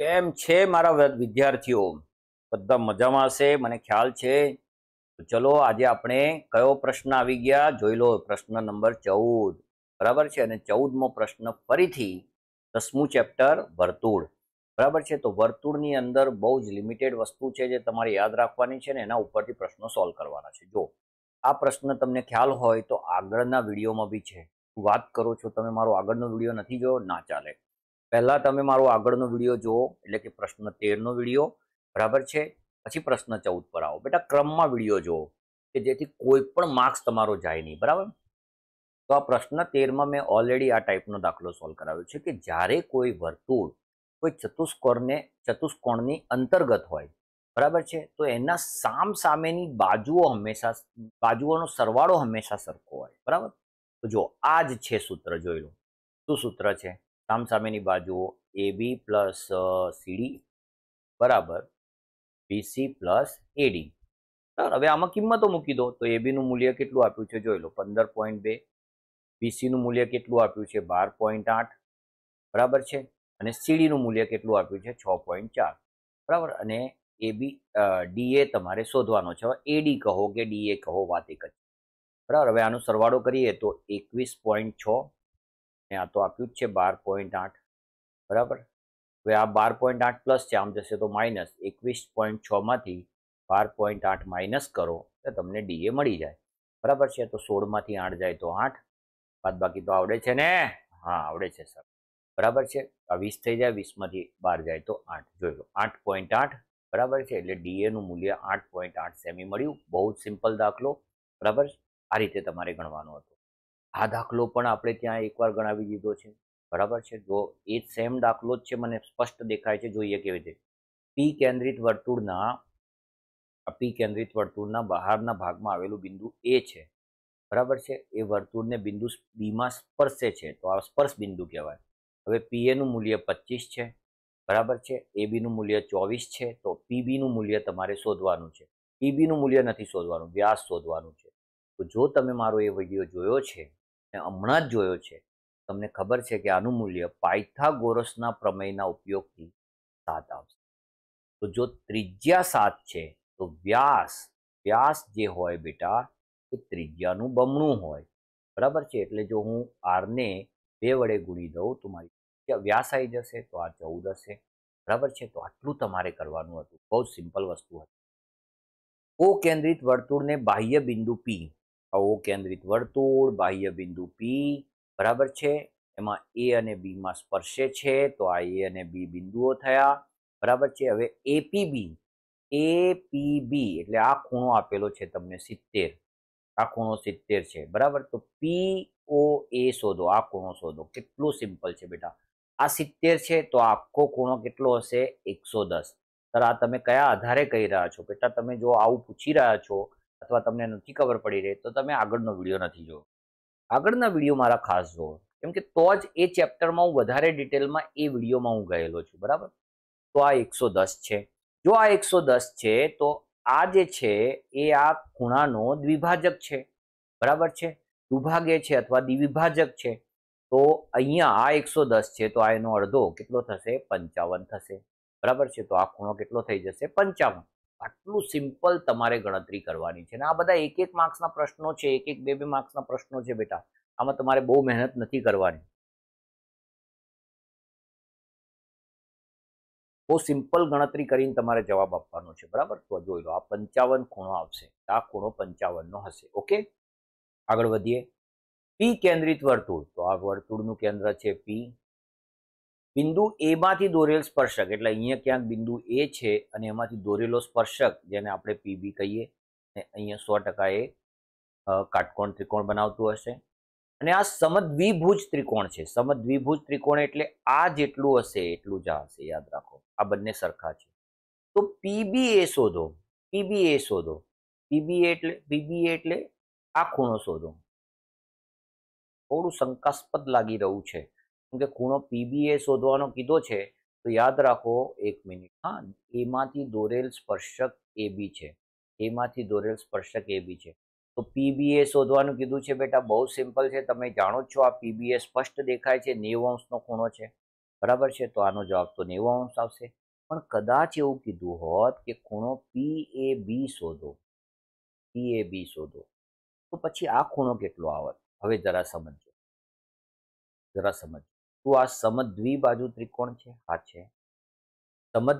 કેમ છે મારા વિદ્યાર્થીઓ બધા મજામાં હશે મને ખ્યાલ છે ચલો આજે આપણે કયો પ્રશ્ન આવી ગયા જોઈ લો પ્રશ્ન નંબર ચૌદ બરાબર છે અને ચૌદમો પ્રશ્ન ફરીથી દસમું ચેપ્ટર વર્તુળ બરાબર છે તો વર્તુળની અંદર બહુ જ લિમિટેડ વસ્તુ છે જે તમારે યાદ રાખવાની છે ને એના ઉપરથી પ્રશ્નો સોલ્વ કરવાના છે જો આ પ્રશ્ન તમને ખ્યાલ હોય તો આગળના વિડીયોમાં બી છે વાત કરો છો તમે મારો આગળનો વિડીયો નથી જોયો ના ચાલે પહેલાં તમે મારો આગળનો વિડીયો જુઓ એટલે કે પ્રશ્ન તેરનો વિડીયો બરાબર છે પછી પ્રશ્ન ચૌદ પર આવો બેટા ક્રમમાં વિડીયો જુઓ કે જેથી કોઈ પણ માર્ક્સ તમારો જાય નહીં બરાબર તો આ પ્રશ્ન તેરમાં મેં ઓલરેડી આ ટાઈપનો દાખલો સોલ્વ કરાવ્યો છે કે જ્યારે કોઈ વર્તુળ કોઈ ચતુષ્કોણને ચતુષ્કોણની અંતર્ગત હોય બરાબર છે તો એના સામ સામેની બાજુઓ હંમેશા બાજુઓનો સરવાળો હંમેશા સરખો હોય બરાબર તો જો આ જ છે સૂત્ર જોઈ લો શું સૂત્ર છે સામ સામેની બાજુઓ એ બી પ્લસ સીડી બરાબર બીસી પ્લસ એડી બરાબર હવે આમાં કિંમતો મૂકી દો તો એબીનું મૂલ્ય કેટલું આપ્યું છે જોઈ લો પંદર પોઈન્ટ બે બીસીનું મૂલ્ય કેટલું આપ્યું છે બાર પોઈન્ટ આઠ બરાબર છે અને સીડીનું મૂલ્ય કેટલું આપ્યું છે છ પોઈન્ટ ચાર બરાબર અને એ બી ડીએ તમારે શોધવાનો છે એડી કહો કે ડીએ કહો વાત એક જ બરાબર હવે આનો સરવાળો કરીએ તો એકવીસ પોઈન્ટ છ ને આ તો આપ્યું જ છે બાર પોઈન્ટ આઠ બરાબર હવે આ બાર પોઈન્ટ આઠ પ્લસ છે આમ જશે તો માઇનસ એકવીસ પોઈન્ટ છમાંથી બાર પોઈન્ટ આઠ માઇનસ કરો એટલે તમને ડીએ મળી જાય બરાબર છે તો સોળમાંથી આઠ જાય તો આઠ બાદ બાકી તો આવડે છે ને હા આવડે છે સર બરાબર છે આ વીસ થઈ જાય વીસમાંથી બાર જાય તો આઠ જોઈ લો આઠ પોઈન્ટ આઠ બરાબર છે એટલે ડીએનું મૂલ્ય આઠ પોઈન્ટ આઠ સેમી મળ્યું બહુ જ સિમ્પલ દાખલો બરાબર આ રીતે તમારે ગણવાનો હતો આ દાખલો પણ આપણે ત્યાં એકવાર ગણાવી દીધો છે બરાબર છે જો એ સેમ દાખલો જ છે મને સ્પષ્ટ દેખાય છે જોઈએ કેવી રીતે પી કેન્દ્રિત વર્તુળના પી કેન્દ્રિત વર્તુળના બહારના ભાગમાં આવેલું બિંદુ એ છે બરાબર છે એ વર્તુળને બિંદુ બીમાં સ્પર્શે છે તો આ સ્પર્શ બિંદુ કહેવાય હવે પીએનું મૂલ્ય પચીસ છે બરાબર છે એબીનું મૂલ્ય ચોવીસ છે તો પીબીનું મૂલ્ય તમારે શોધવાનું છે પીબીનું મૂલ્ય નથી શોધવાનું વ્યાસ શોધવાનું છે તો જો તમે મારો એ વિડીયો જોયો છે હમણાં જ જોયો છે તમને ખબર છે કે આનું મૂલ્ય પાયથાગોરસના પ્રમેયના ઉપયોગથી સાત આવશે તો જો ત્રિજ્યા સાત છે તો વ્યાસ વ્યાસ જે હોય બેટા એ ત્રિજ્યાનું બમણું હોય બરાબર છે એટલે જો હું આરને બે વડે ગુણી દઉં તો મારી વ્યાસ આવી જશે તો આ ચૌદ હશે બરાબર છે તો આટલું તમારે કરવાનું હતું બહુ સિમ્પલ વસ્તુ હતી કોકેન્દ્રિત વર્તુળને બાહ્ય બિંદુ પી કેન્દ્રિત વર્તુળ બાહ્ય બિંદુ પી બરાબર છે એમાં એ અને બીમાં સ્પર્શે છે તો આ એ અને બી બિંદુઓ થયા બરાબર છે હવે એપીબી એપીબી એટલે આ ખૂણો આપેલો છે તમને સિત્તેર આ ખૂણો સિત્તેર છે બરાબર તો પી ઓ એ શોધો આ ખૂણો શોધો કેટલું સિમ્પલ છે બેટા આ સિત્તેર છે તો આખો ખૂણો કેટલો હશે એકસો દસ સર આ તમે કયા આધારે કહી રહ્યા છો બેટા તમે જો આવું પૂછી રહ્યા છો અથવા તમને નથી ખબર પડી રહી તો તમે આગળનો વિડીયો નથી જોવો આગળના વિડીયો મારા ખાસ જોવો કેમ કે તો જ એ ચેપ્ટરમાં હું વધારે ડિટેલમાં એ વિડીયોમાં હું ગયેલો છું બરાબર તો આ એકસો છે જો આ એકસો છે તો આ જે છે એ આ ખૂણાનો દ્વિભાજક છે બરાબર છે દુભાગ્ય છે અથવા દ્વિભાજક છે તો અહીંયા આ એકસો છે તો આ એનો અડધો કેટલો થશે પંચાવન થશે બરાબર છે તો આ ખૂણો કેટલો થઈ જશે પંચાવન આટલું સિમ્પલ તમારે ગણતરી કરવાની છે અને આ બધા એક એક માર્ક્સના પ્રશ્નો છે એક એક બે બે માર્ક્સના પ્રશ્નો છે બેટા આમાં તમારે બહુ મહેનત નથી કરવાની બહુ સિમ્પલ ગણતરી કરીને તમારે જવાબ આપવાનો છે બરાબર તો જોઈ લો આ પંચાવન ખૂણો આવશે આ ખૂણો પંચાવનનો હશે ઓકે આગળ વધીએ પી કેન્દ્રિત વર્તુળ તો આ વર્તુળનું કેન્દ્ર છે પી બિંદુ એમાંથી દોરેલ સ્પર્શક એટલે અહીંયા ક્યાંક બિંદુ એ છે અને એમાંથી દોરેલો સ્પર્શક જેને આપણે પીબી કહીએ ને અહીંયા સો ટકા એ કાટકોણ ત્રિકોણ બનાવતું હશે અને આ સમદ્વિભુજ ત્રિકોણ છે સમદ્વિભુજ ત્રિકોણ એટલે આ જેટલું હશે એટલું જ હશે યાદ રાખો આ બંને સરખા છે તો પીબી એ શોધો પીબી એ શોધો પીબી એટલે પીબી એટલે આ ખૂણો શોધો થોડું શંકાસ્પદ લાગી રહ્યું છે કે ખૂણો પીબીએ શોધવાનો કીધો છે તો યાદ રાખો એક મિનિટ હા એમાંથી દોરેલ સ્પર્શક એ બી છે એમાંથી દોરેલ સ્પર્શક એ બી છે તો પીબીએ શોધવાનું કીધું છે બેટા બહુ સિમ્પલ છે તમે જાણો છો આ પીબીએ સ્પષ્ટ દેખાય છે નેવું અંશનો ખૂણો છે બરાબર છે તો આનો જવાબ તો નેવું અંશ આવશે પણ કદાચ એવું કીધું હોત કે ખૂણો પી એ બી શોધો પી એ બી શોધો તો પછી આ ખૂણો કેટલો આવત હવે જરા સમજો જરા સમજો તો આ બાજુ ત્રિકોણ છે હા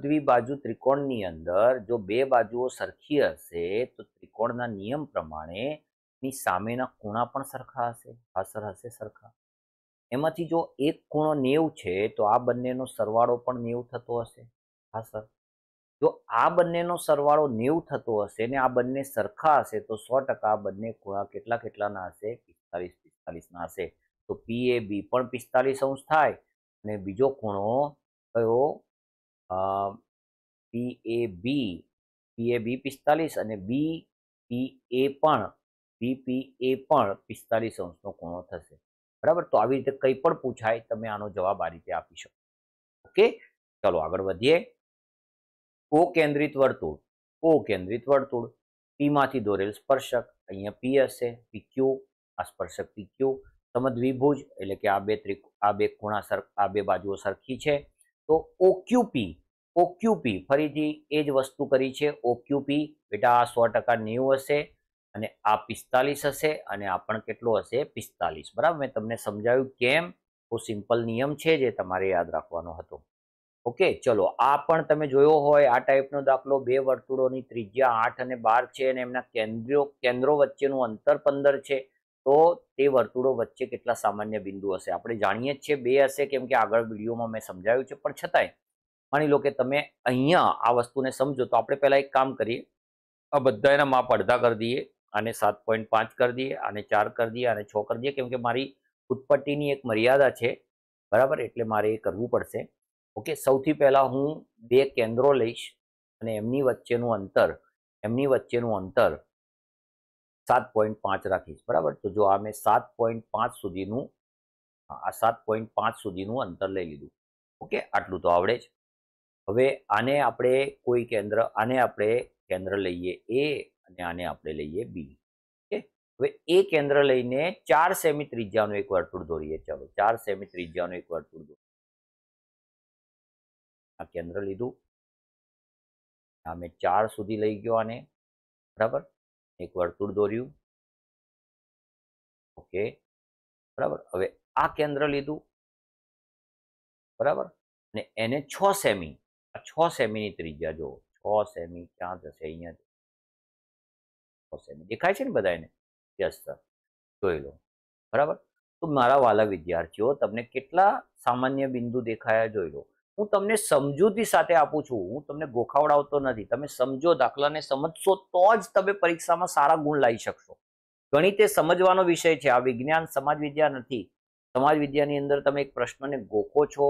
છે બાજુ ત્રિકોણની અંદર જો બે બાજુઓ સરખી હશે તો ત્રિકોણના નિયમ પ્રમાણે ની સામેના ખૂણા પણ સરખા હશે અસર હશે સરખા એમાંથી જો એક ખૂણો નેવ છે તો આ બંનેનો સરવાળો પણ નેવ થતો હશે હા સર જો આ બંનેનો સરવાળો નેવ થતો હશે ને આ બંને સરખા હશે તો સો ટકા બંને ખૂણા કેટલા કેટલાના હશે પિસ્તાલીસ પિસ્તાલીસના હશે તો પી એ બી પણ પિસ્તાલીસ અંશ થાય અને બીજો ખૂણો કયો પી એ બી પી એ બી પિસ્તાલીસ અને બી પી એ પણ બી પી એ પણ પિસ્તાલીસ અંશનો ખૂણો થશે બરાબર તો આવી રીતે કંઈ પણ પૂછાય તમે આનો જવાબ આ રીતે આપી શકો ઓકે ચલો આગળ વધીએ ઓ કેન્દ્રિત વર્તુળ ઓ કેન્દ્રિત વર્તુળ પીમાંથી દોરેલ સ્પર્શક અહીંયા પી હશે પી ક્યુ આ સ્પર્શક પી ક્યુ તેમજ એટલે કે આ બે ત્રિક આ બે ખૂણા સર આ બે બાજુઓ સરખી છે તો ઓક્યુપી ઓક્યુપી ફરીથી એ જ વસ્તુ કરી છે ઓક્યુપી બેટા આ સો ટકા નેવું હશે અને આ પિસ્તાલીસ હશે અને આ પણ કેટલો હશે પિસ્તાલીસ બરાબર મેં તમને સમજાવ્યું કેમ બહુ સિમ્પલ નિયમ છે જે તમારે યાદ રાખવાનો હતો ઓકે ચલો આ પણ તમે જોયો હોય આ ટાઈપનો દાખલો બે વર્તુળોની ત્રિજ્યા આઠ અને બાર છે અને એમના કેન્દ્રો કેન્દ્રો વચ્ચેનું અંતર પંદર છે તો તે વર્તુળો વચ્ચે કેટલા સામાન્ય બિંદુ હશે આપણે જાણીએ જ છીએ બે હશે કેમ કે આગળ વિડીયોમાં મેં સમજાવ્યું છે પણ છતાંય માની લો કે તમે અહીંયા આ વસ્તુને સમજો તો આપણે પહેલાં એક કામ કરીએ આ બધા એના માપ અડધા કરી દઈએ આને સાત પોઈન્ટ પાંચ કરી દઈએ આને ચાર કરી દઈએ આને છ કરી દઈએ કેમ કે મારી ઉત્પત્તિની એક મર્યાદા છે બરાબર એટલે મારે એ કરવું પડશે ઓકે સૌથી પહેલાં હું બે કેન્દ્રો લઈશ અને એમની વચ્ચેનું અંતર એમની વચ્ચેનું અંતર સાત પોઈન્ટ પાંચ રાખીશ બરાબર તો જો આ મેં સાત પોઈન્ટ પાંચ સુધીનું આ સાત પોઈન્ટ પાંચ સુધીનું અંતર લઈ લીધું ઓકે આટલું તો આવડે જ હવે આને આપણે કોઈ કેન્દ્ર આને આપણે કેન્દ્ર લઈએ એ અને આને આપણે લઈએ બી ઓકે હવે એ કેન્દ્ર લઈને ચાર સેમી ત્રિજ્યાનું એક વર્તુળ દોરીએ ચાલો ચાર સેમી ત્રિજ્યાનું એક વર્તુળ દોરીએ આ કેન્દ્ર લીધું આ મેં ચાર સુધી લઈ ગયો આને બરાબર એક વર્તુળ દોર્યું ઓકે બરાબર હવે આ કેન્દ્ર લીધું બરાબર ને એને છ સેમી આ છ સેમીની ત્રિજ્યા જુઓ છ સેમી ક્યાં જશે અહીંયા છ સેમી દેખાય છે ને બધા એને સર જોઈ લો બરાબર તો મારા વાલા વિદ્યાર્થીઓ તમને કેટલા સામાન્ય બિંદુ દેખાયા જોઈ લો હું તમને સમજૂતી સાથે આપું છું હું તમને ગોખાવડાવતો નથી તમે સમજો દાખલાને સમજશો તો જ તમે પરીક્ષામાં સારા ગુણ લાવી શકશો ગણિત એ સમજવાનો વિષય છે આ વિજ્ઞાન સમાજ વિદ્યા નથી સમાજ વિદ્યાની અંદર તમે એક પ્રશ્નને ગોખો છો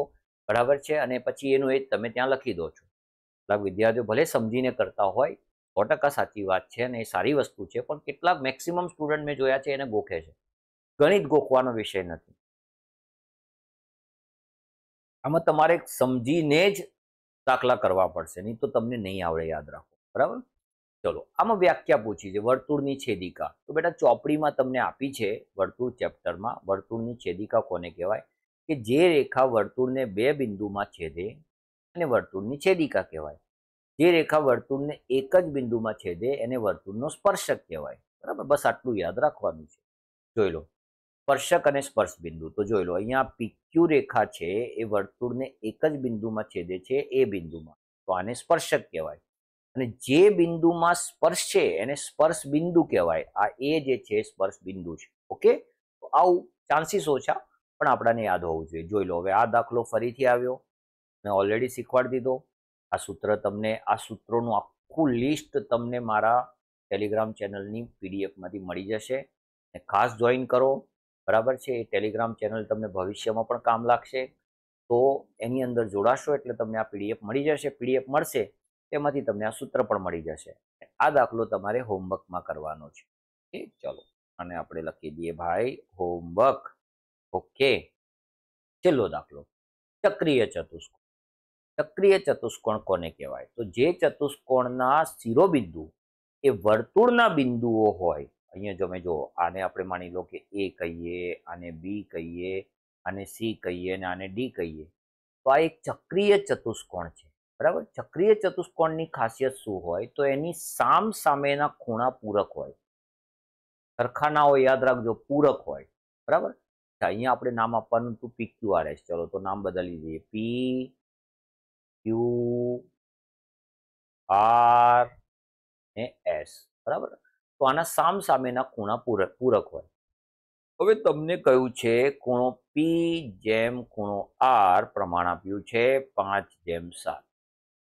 બરાબર છે અને પછી એનું એ તમે ત્યાં લખી દો છો કેટલાક વિદ્યાર્થીઓ ભલે સમજીને કરતા હોય સો સાચી વાત છે અને એ સારી વસ્તુ છે પણ કેટલાક મેક્સિમમ સ્ટુડન્ટ મેં જોયા છે એને ગોખે છે ગણિત ગોખવાનો વિષય નથી આમાં તમારે સમજીને જ દાખલા કરવા પડશે નહીં તો તમને નહીં આવડે યાદ રાખો બરાબર ચલો આમાં વ્યાખ્યા પૂછી છે વર્તુળની છેદિકા તો બેટા ચોપડીમાં તમને આપી છે વર્તુળ ચેપ્ટરમાં વર્તુળની છેદિકા કોને કહેવાય કે જે રેખા વર્તુળને બે બિંદુમાં છેદે એને વર્તુળની છેદિકા કહેવાય જે રેખા વર્તુળને એક જ બિંદુમાં છેદે એને વર્તુળનો સ્પર્શક કહેવાય બરાબર બસ આટલું યાદ રાખવાનું છે જોઈ લો સ્પર્શક અને સ્પર્શ બિંદુ તો જોઈ લો અહીંયા પીક્યુ રેખા છે એ વર્તુળને એક જ બિંદુમાં છેદે છે એ બિંદુમાં તો આને સ્પર્શક કહેવાય અને જે બિંદુમાં સ્પર્શ છે એને સ્પર્શ બિંદુ કહેવાય આ એ જે છે સ્પર્શ બિંદુ છે ઓકે તો આવું ચાન્સીસ ઓછા પણ આપણાને યાદ હોવું જોઈએ જોઈ લો હવે આ દાખલો ફરીથી આવ્યો મેં ઓલરેડી શીખવાડી દીધો આ સૂત્ર તમને આ સૂત્રોનું આખું લિસ્ટ તમને મારા ટેલિગ્રામ ચેનલની પીડીએફમાંથી મળી જશે ખાસ જોઈન કરો બરાબર છે એ ટેલિગ્રામ ચેનલ તમને ભવિષ્યમાં પણ કામ લાગશે તો એની અંદર જોડાશો એટલે તમને આ પીડીએફ મળી જશે પીડીએફ મળશે તેમાંથી તમને આ સૂત્ર પણ મળી જશે આ દાખલો તમારે હોમવર્કમાં કરવાનો છે ઓકે ચલો અને આપણે લખી દઈએ ભાઈ હોમવર્ક ઓકે છેલ્લો દાખલો ચક્રિય ચતુષ્કોણ ચક્રીય ચતુષ્કોણ કોને કહેવાય તો જે ચતુષ્કોણના શિરોબિંદુ એ વર્તુળના બિંદુઓ હોય અહીંયા જો તમે જુઓ આને આપણે માની લો કે એ કહીએ આને બી કહીએ આને સી કહીએ અને આને ડી કહીએ તો આ એક ચક્રીય ચતુષ્કોણ છે બરાબર ચક્રીય ચતુષ્કોણની ખાસિયત શું હોય તો એની સામ સામેના ખૂણા પૂરક હોય સરખાનાઓ યાદ રાખજો પૂરક હોય બરાબર અહીંયા આપણે નામ આપવાનું તું પી ક્યુ આર એસ ચલો તો નામ બદલી દઈએ પી ક્યુ આર ને એસ બરાબર તો આના સામ સામેના ખૂણા પૂરક પૂરક હોય હવે તમને કહ્યું છે ખૂણો પી જેમ ખૂણો આર પ્રમાણ આપ્યું છે પાંચ જેમ સાત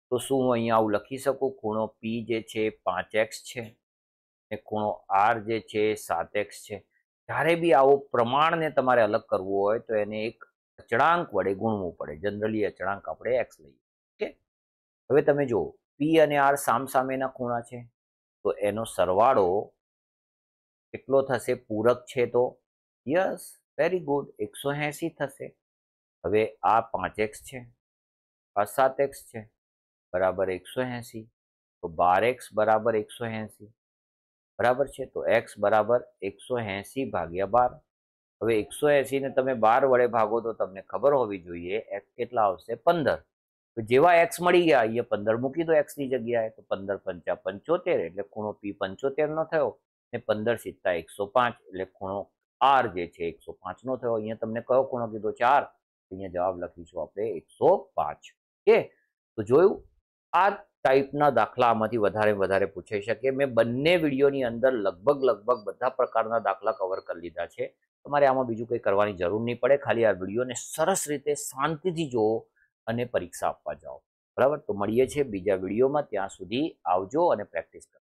તો શું હું અહીંયા આવું લખી શકું ખૂણો પી જે છે પાંચ એક્સ છે ને ખૂણો આર જે છે સાત એક્સ છે જ્યારે બી આવો પ્રમાણને તમારે અલગ કરવું હોય તો એને એક અચળાંક વડે ગુણવું પડે જનરલી અચળાંક આપણે એક્સ લઈએ ઓકે હવે તમે જુઓ પી અને આર સામસામેના ખૂણા છે તો એનો સરવાળો કેટલો થશે પૂરક છે તો યસ વેરી ગુડ એકસો એંસી થશે હવે આ પાંચ એક્સ છે આ સાત એક્સ છે બરાબર એકસો એંસી તો બાર એક્સ બરાબર એકસો એંસી બરાબર છે તો એક્સ બરાબર એકસો એંસી ભાગ્યા બાર હવે એકસો એંસીને તમે બાર વડે ભાગો તો તમને ખબર હોવી જોઈએ એક્સ કેટલા આવશે પંદર જેવા એક્સ મળી ગયા અહીંયા પંદર મૂકી દો એક્સની જગ્યાએ તો પંદર પંચા પંચોતેર એટલે ખૂણો પી પંચોતેરનો થયો ને પંદર સિત્તા એકસો પાંચ એટલે ખૂણો આર જે છે એકસો પાંચનો થયો અહીંયા તમને કયો ખૂણો કીધો ચાર અહીંયા જવાબ લખીશું આપણે એકસો પાંચ કે તો જોયું આ ટાઈપના દાખલા આમાંથી વધારે વધારે પૂછાઈ શકે મેં બંને વિડીયોની અંદર લગભગ લગભગ બધા પ્રકારના દાખલા કવર કરી લીધા છે તમારે આમાં બીજું કંઈ કરવાની જરૂર નહીં પડે ખાલી આ વિડીયોને સરસ રીતે શાંતિથી જોવો અને પરીક્ષા આપવા જાઓ બરાબર તો મળીએ છીએ બીજા વિડીયોમાં ત્યાં સુધી આવજો અને પ્રેક્ટિસ કરો